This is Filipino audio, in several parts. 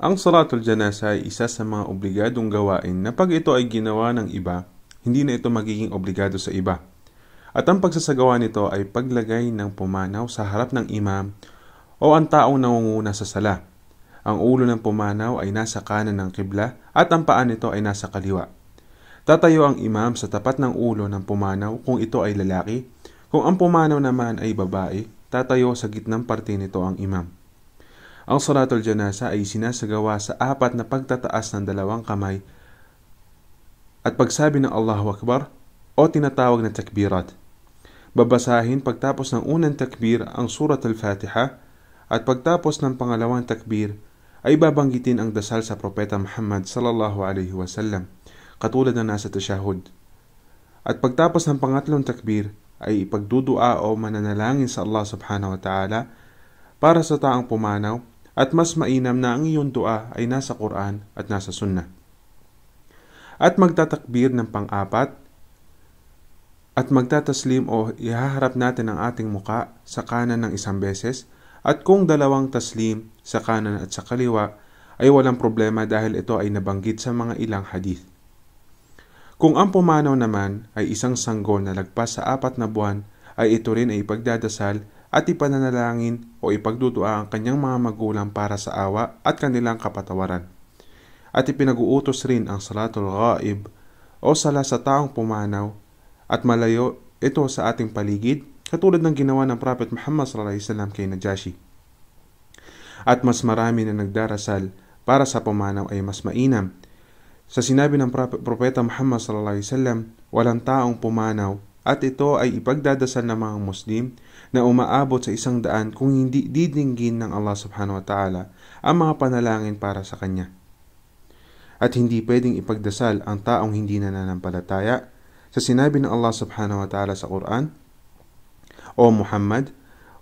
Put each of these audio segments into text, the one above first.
Ang salatul janasa ay isa sa mga obligadong gawain na pag ito ay ginawa ng iba, hindi na ito magiging obligado sa iba. At ang pagsasagawa nito ay paglagay ng pumanaw sa harap ng imam o ang taong nangunguna sa sala. Ang ulo ng pumanaw ay nasa kanan ng kibla at ang paa nito ay nasa kaliwa. Tatayo ang imam sa tapat ng ulo ng pumanaw kung ito ay lalaki. Kung ang pumanaw naman ay babae, tatayo sa gitnang parte nito ang imam. Ang salatul janasa ay sinasagawa sa apat na pagtataas ng dalawang kamay at pagsabi ng Allahu Akbar o tinatawag na takbirat. Babasahin pagtapos ng unang takbir ang surat al-Fatiha at pagtapos ng pangalawang takbir ay babanggitin ang dasal sa Propeta Muhammad sallallahu alaihi wasallam katulad na nasa tashahud. At pagtapos ng pangatlong takbir ay ipagdudua o mananalangin sa Allah subhanahu wa ta'ala para sa taong pumanaw at mas mainam na ang iyong dua ay nasa Quran at nasa Sunnah. At magtatakbir ng pang-apat at magtataslim o ihaharap natin ang ating muka sa kanan ng isang beses at kung dalawang taslim sa kanan at sa kaliwa ay walang problema dahil ito ay nabanggit sa mga ilang hadith. Kung ang pumanaw naman ay isang sanggol na lagpas sa apat na buwan ay ito rin ay ipagdadasal at ipananalangin o ipagdudua ang kanyang mga magulang para sa awa at kanilang kapatawaran. At ipinag-uutos rin ang salatul ghaib o sala sa taong pumanaw at malayo ito sa ating paligid katulad ng ginawa ng Prophet Muhammad SAW kay Najashi. At mas marami na nagdarasal para sa pumanaw ay mas mainam. Sa sinabi ng Propeta Muhammad sallallahu alaihi SAW, walang taong pumanaw at ito ay ipagdadasal ng mga Muslim na umaabot sa isang daan kung hindi didinggin ng Allah subhanahu wa ta'ala ang mga panalangin para sa Kanya. At hindi pwedeng ipagdasal ang taong hindi nananampalataya sa sinabi ng Allah subhanahu wa ta'ala sa Quran, O Muhammad,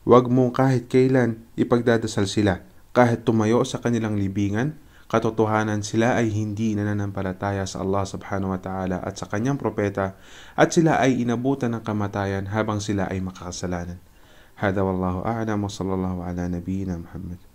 wag mong kahit kailan ipagdadasal sila kahit tumayo sa kanilang libingan Katotohanan sila ay hindi nananampalataya sa Allah subhanahu wa ta'ala at sa kanyang propeta at sila ay inabutan ng kamatayan habang sila ay makakasalanan. Hada wallahu a'lam wa sallallahu ala nabiyyina Muhammad.